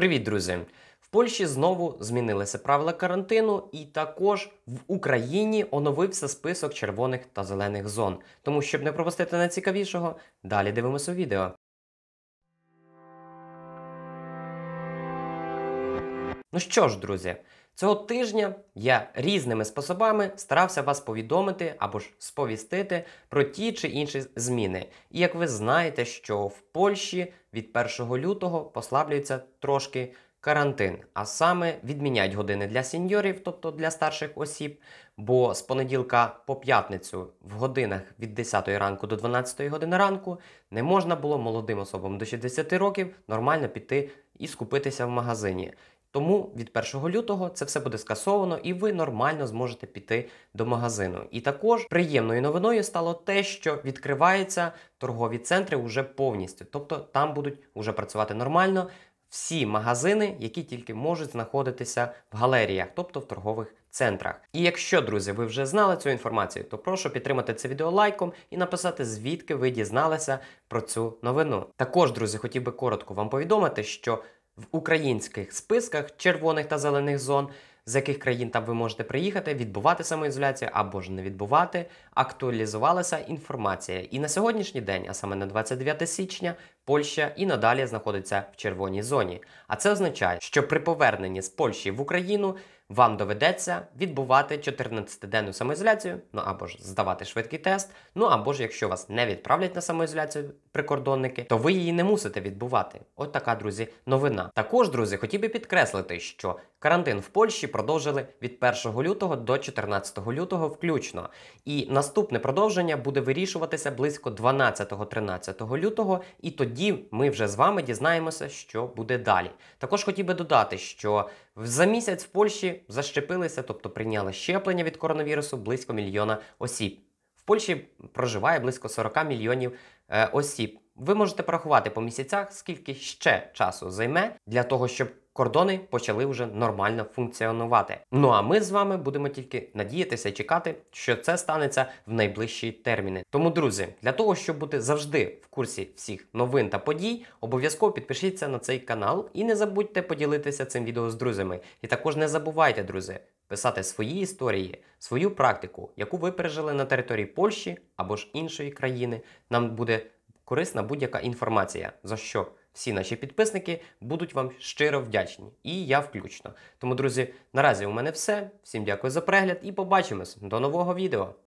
Привіт, друзі! В Польщі знову змінилися правила карантину, і також в Україні оновився список червоних та зелених зон. Тому, щоб не пропустити найцікавішого, далі дивимося відео. Ну що ж, друзі, Цього тижня я різними способами старався вас повідомити або ж сповістити про ті чи інші зміни. І як ви знаєте, що в Польщі від 1 лютого послаблюється трошки карантин, а саме відміняють години для сеньорів, тобто для старших осіб. Бо з понеділка по п'ятницю в годинах від 10 ранку до 12 години ранку не можна було молодим особам до 60 років нормально піти і скупитися в магазині. Тому від 1 лютого це все буде скасовано, і ви нормально зможете піти до магазину. І також приємною новиною стало те, що відкриваються торгові центри вже повністю, тобто там будуть уже працювати нормально. Всі магазини, які тільки можуть знаходитися в галеріях, тобто в торгових центрах. І якщо, друзі, ви вже знали цю інформацію, то прошу підтримати це відео лайком і написати, звідки ви дізналися про цю новину. Також, друзі, хотів би коротко вам повідомити, що в українських списках червоних та зелених зон, з яких країн там ви можете приїхати, відбувати самоізоляцію або ж не відбувати, актуалізувалася інформація. І на сьогоднішній день, а саме на 29 січня, Польща і надалі знаходиться в червоній зоні. А це означає, що при поверненні з Польщі в Україну вам доведеться відбувати 14-денну самоізоляцію, ну або ж здавати швидкий тест. Ну або ж, якщо вас не відправлять на самоізоляцію прикордонники, то ви її не мусите відбувати. От така, друзі, новина. Також, друзі, хотів би підкреслити, що карантин в Польщі продовжили від 1 лютого до 14 лютого, включно. І наступне продовження буде вирішуватися близько 12-13 лютого, і тоді ми вже з вами дізнаємося, що буде далі. Також хотів би додати, що за місяць в Польщі защепилися, тобто прийняли щеплення від коронавірусу близько мільйона осіб. В Польщі проживає близько 40 мільйонів е, осіб. Ви можете порахувати по місяцях, скільки ще часу займе для того, щоб кордони почали вже нормально функціонувати. Ну а ми з вами будемо тільки надіятися і чекати, що це станеться в найближчі терміни. Тому, друзі, для того, щоб бути завжди в курсі всіх новин та подій, обов'язково підпишіться на цей канал і не забудьте поділитися цим відео з друзями. І також не забувайте, друзі, писати свої історії, свою практику, яку ви пережили на території Польщі або ж іншої країни. Нам буде корисна будь-яка інформація. За що? всі наші підписники будуть вам щиро вдячні. І я включно. Тому, друзі, наразі у мене все. Всім дякую за перегляд і побачимось до нового відео.